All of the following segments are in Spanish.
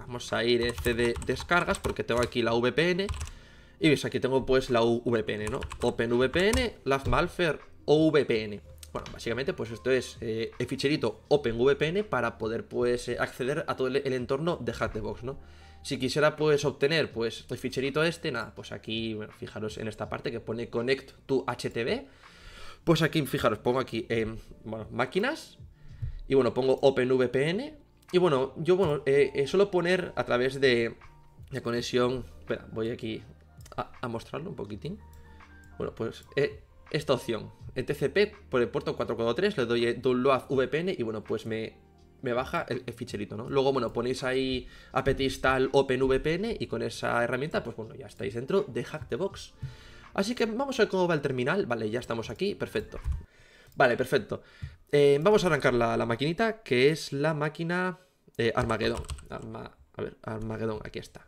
Vamos a ir este de descargas porque tengo aquí la VPN Y veis, aquí tengo pues la VPN, ¿no? OpenVPN, LastMalfair o VPN Bueno, básicamente pues esto es eh, el ficherito OpenVPN para poder pues eh, acceder a todo el, entorno de box ¿no? Si quisiera pues obtener pues el ficherito este, nada, pues aquí, fijaros en esta parte que pone Connect to HTV Pues aquí, fijaros, pongo aquí, bueno, máquinas Y bueno, pongo OpenVPN y bueno, yo bueno, eh, eh, suelo poner a través de la conexión... Espera, voy aquí a, mostrarlo un poquitín. Bueno, pues eh, esta opción. el TCP, por el puerto 443, le doy download VPN y bueno, pues me, baja el, ficherito, ¿no? Luego, bueno, ponéis ahí apt install openvpn y con esa herramienta, pues bueno, ya estáis dentro de Hack the Box. Así que vamos a ver cómo va el terminal. Vale, ya estamos aquí, perfecto. Vale, perfecto. Eh, vamos a arrancar la, la, maquinita, que es la máquina eh, Armageddon. a ver, Armageddon, aquí está.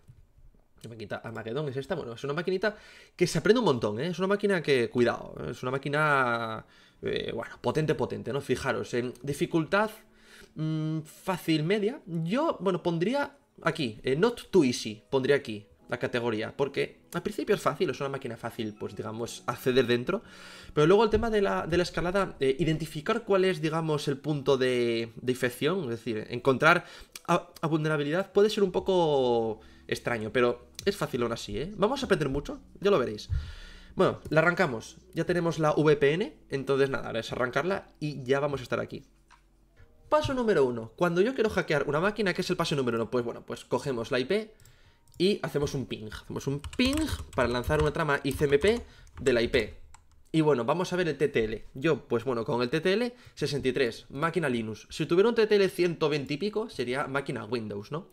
La maquinita Armageddon es esta. Bueno, es una maquinita que se aprende un montón, ¿eh? Es una máquina que, cuidado, es una máquina, eh, bueno, potente, potente, ¿no? Fijaros, en dificultad mm, fácil, media. Yo, bueno, pondría aquí, not too easy, pondría aquí la categoría, porque al principio es fácil, es una máquina fácil, pues digamos, acceder dentro, pero luego el tema de la, de la escalada, eh, identificar cuál es, digamos, el punto de, infección, es decir, encontrar a, vulnerabilidad puede ser un poco extraño, pero es fácil aún así, ¿eh? Vamos a aprender mucho, ya lo veréis. Bueno, la arrancamos, ya tenemos la VPN, entonces nada, ahora es arrancarla y ya vamos a estar aquí. Paso número uno, cuando yo quiero hackear una máquina, ¿qué es el paso número uno? Pues bueno, pues cogemos la IP, y hacemos un ping. Hacemos un ping para lanzar una trama ICMP de la IP. Y bueno, vamos a ver el TTL. Yo, pues bueno, con el TTL 63, máquina Linux. Si tuviera un TTL 120 y pico, sería máquina Windows, ¿no?